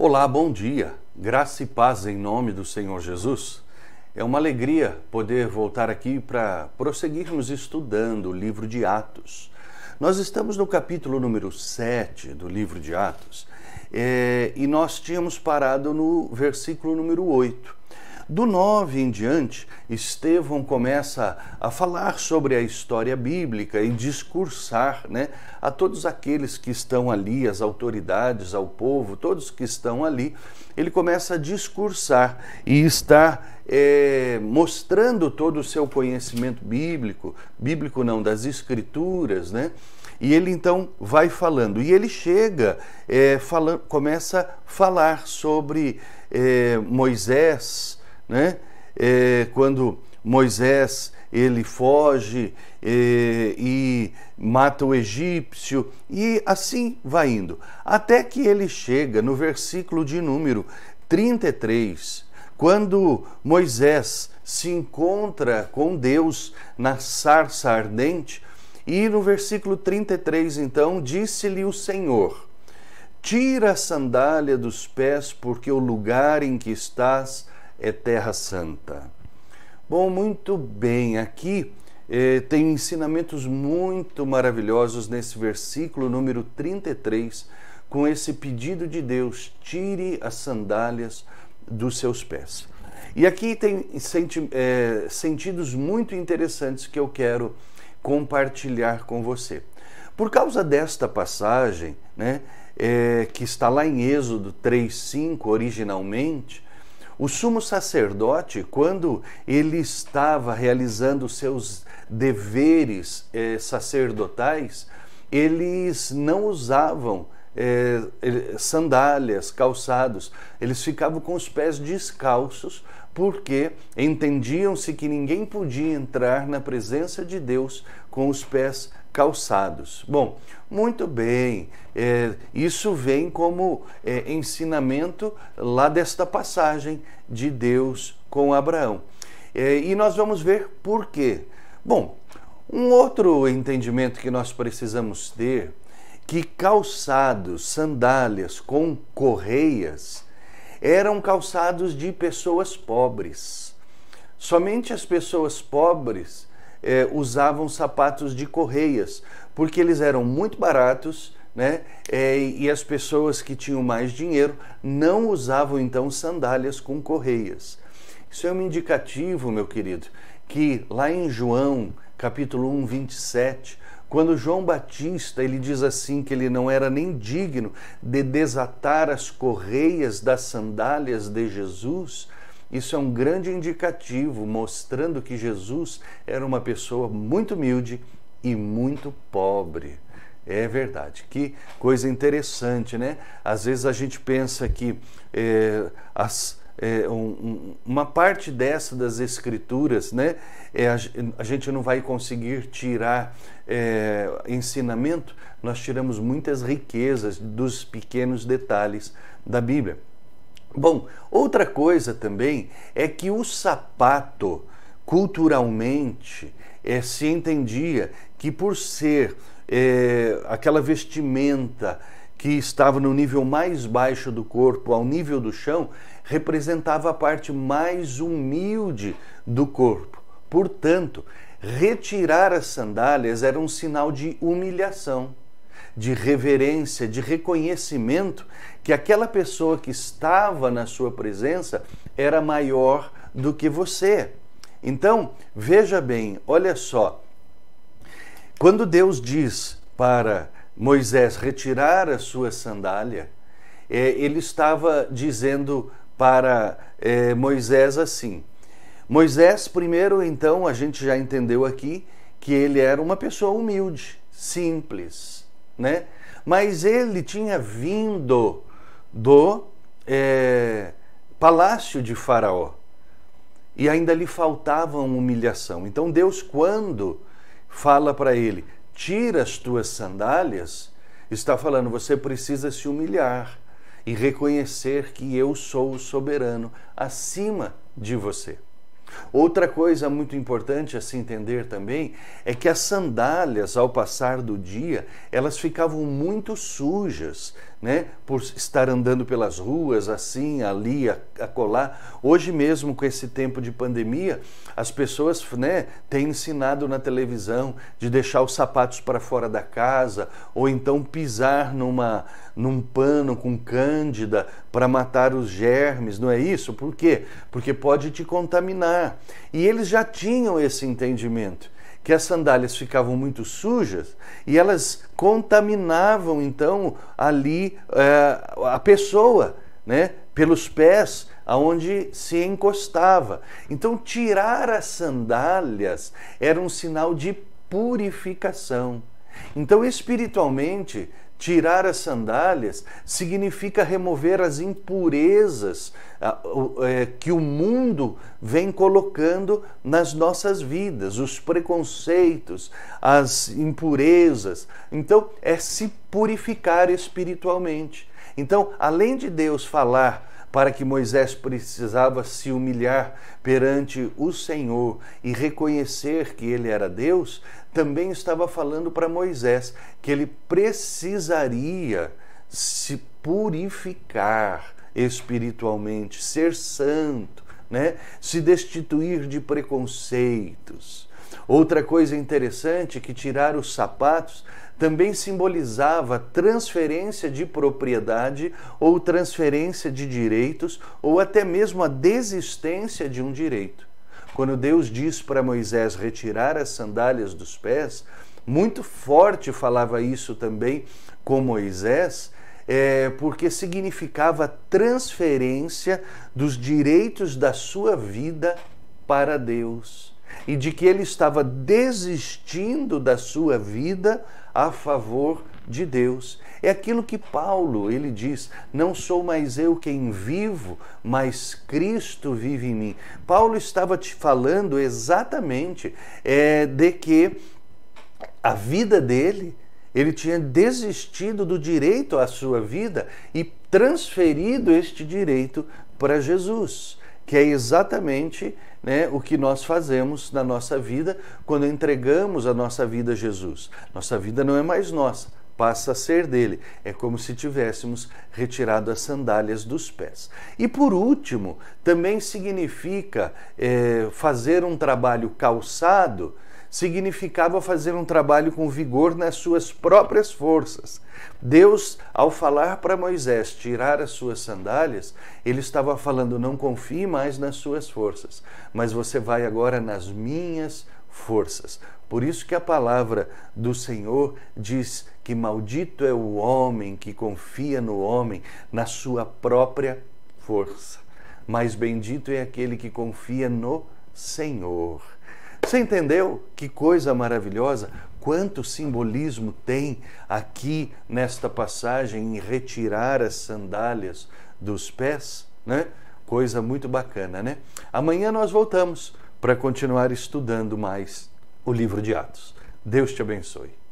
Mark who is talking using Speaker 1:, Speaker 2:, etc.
Speaker 1: Olá, bom dia. Graça e paz em nome do Senhor Jesus. É uma alegria poder voltar aqui para prosseguirmos estudando o livro de Atos. Nós estamos no capítulo número 7 do livro de Atos é, e nós tínhamos parado no versículo número 8. Do 9 em diante, Estevão começa a falar sobre a história bíblica e discursar né, a todos aqueles que estão ali, as autoridades, ao povo, todos que estão ali. Ele começa a discursar e está é, mostrando todo o seu conhecimento bíblico, bíblico não, das escrituras, né? E ele então vai falando. E ele chega, é, fala, começa a falar sobre é, Moisés, né? É, quando Moisés ele foge é, e mata o egípcio e assim vai indo, até que ele chega no versículo de número 33, quando Moisés se encontra com Deus na sarça ardente, e no versículo 33 então disse-lhe o Senhor: Tira a sandália dos pés, porque o lugar em que estás é terra santa. Bom, muito bem, aqui eh, tem ensinamentos muito maravilhosos nesse versículo número 33, com esse pedido de Deus: tire as sandálias dos seus pés. E aqui tem senti eh, sentidos muito interessantes que eu quero compartilhar com você. Por causa desta passagem, né, eh, que está lá em Êxodo 3,5 originalmente, o sumo sacerdote, quando ele estava realizando seus deveres eh, sacerdotais, eles não usavam eh, sandálias, calçados, eles ficavam com os pés descalços porque entendiam-se que ninguém podia entrar na presença de Deus com os pés calçados. Bom, muito bem, é, isso vem como é, ensinamento lá desta passagem de Deus com Abraão. É, e nós vamos ver por quê. Bom, um outro entendimento que nós precisamos ter que calçados, sandálias com correias eram calçados de pessoas pobres. Somente as pessoas pobres é, usavam sapatos de correias, porque eles eram muito baratos. Né? É, e as pessoas que tinham mais dinheiro não usavam então sandálias com correias. Isso é um indicativo, meu querido, que lá em João, capítulo 1, 27, quando João Batista ele diz assim que ele não era nem digno de desatar as correias das sandálias de Jesus, isso é um grande indicativo mostrando que Jesus era uma pessoa muito humilde e muito pobre. É verdade. Que coisa interessante, né? Às vezes a gente pensa que é, as, é, um, uma parte dessa das escrituras, né? É, a, a, gente não vai conseguir tirar é, ensinamento. Nós tiramos muitas riquezas dos pequenos detalhes da Bíblia. Bom, outra coisa também é que o sapato, culturalmente, é, se entendia que por ser é, aquela vestimenta que estava no nível mais baixo do corpo, ao nível do chão, representava a parte mais humilde do corpo. Portanto, retirar as sandálias era um sinal de humilhação de reverência, de reconhecimento que aquela pessoa que estava na sua presença era maior do que você. Então, veja bem, olha só. Quando Deus diz para Moisés retirar a sua sandália, é, ele estava dizendo para é, Moisés assim: Moisés, primeiro, então, a gente já entendeu aqui que ele era uma pessoa humilde, simples, né? Mas ele tinha vindo do é, palácio de Faraó e ainda lhe faltava uma humilhação. Então Deus, quando fala para ele: tira as tuas sandálias, está falando: você precisa se humilhar e reconhecer que eu sou o soberano acima de você. Outra coisa muito importante a se entender também é que as sandálias, ao passar do dia, elas ficavam muito sujas, né? por estar andando pelas ruas, assim, ali, acolá. Hoje mesmo, com esse tempo de pandemia, as pessoas né, têm ensinado na televisão de deixar os sapatos para fora da casa, ou então pisar numa, num pano com cândida para matar os germes, não é isso? Por quê? Porque pode te contaminar. E eles já tinham esse entendimento que as sandálias ficavam muito sujas e elas contaminavam então ali eh, a pessoa, né? Pelos pés, aonde se encostava. Então, tirar as sandálias era um sinal de purificação. Então, espiritualmente, Tirar as sandálias significa remover as impurezas ah, eh, que o mundo vem colocando nas nossas vidas, os preconceitos, as impurezas. Então, é se purificar espiritualmente. Então, além de Deus falar para que Moisés precisava se humilhar perante o Senhor e reconhecer que ele era Deus, também estava falando para Moisés que ele precisaria se purificar espiritualmente, ser santo, né? se destituir de preconceitos. Outra coisa interessante é que tirar os sapatos também simbolizava transferência de propriedade ou transferência de direitos ou até mesmo a desistência de um direito. Quando Deus diz para Moisés retirar as sandálias dos pés, muito forte falava isso também com Moisés, é, porque significava transferência dos direitos da sua vida para Deus e de que ele estava desistindo da sua vida a favor de Deus. É aquilo que Paulo, ele diz: "Não sou mais eu quem vivo, mas Cristo vive em mim". Paulo estava te falando exatamente é, de que a vida dele, ele tinha desistido do direito à sua vida e transferido este direito para Jesus que é exatamente né, o que nós fazemos na nossa vida quando entregamos a nossa vida a Jesus. Nossa vida não é mais nossa, passa a ser dele. É como se tivéssemos retirado as sandálias dos pés. E por último, também significa é, fazer um trabalho calçado significava fazer um trabalho com vigor nas suas próprias forças. Deus, ao falar para Moisés tirar as suas sandálias, ele estava falando: não confie mais nas suas forças, mas você vai agora nas minhas forças. Por isso que a palavra do Senhor diz que maldito é o homem que confia no homem, na sua própria força. Mas bendito é aquele que confia no Senhor. Você entendeu? Que coisa maravilhosa! Quanto simbolismo tem aqui nesta passagem em retirar as sandálias dos pés, né? Coisa muito bacana, né? Amanhã nós voltamos para continuar estudando mais o livro de Atos. Deus te abençoe.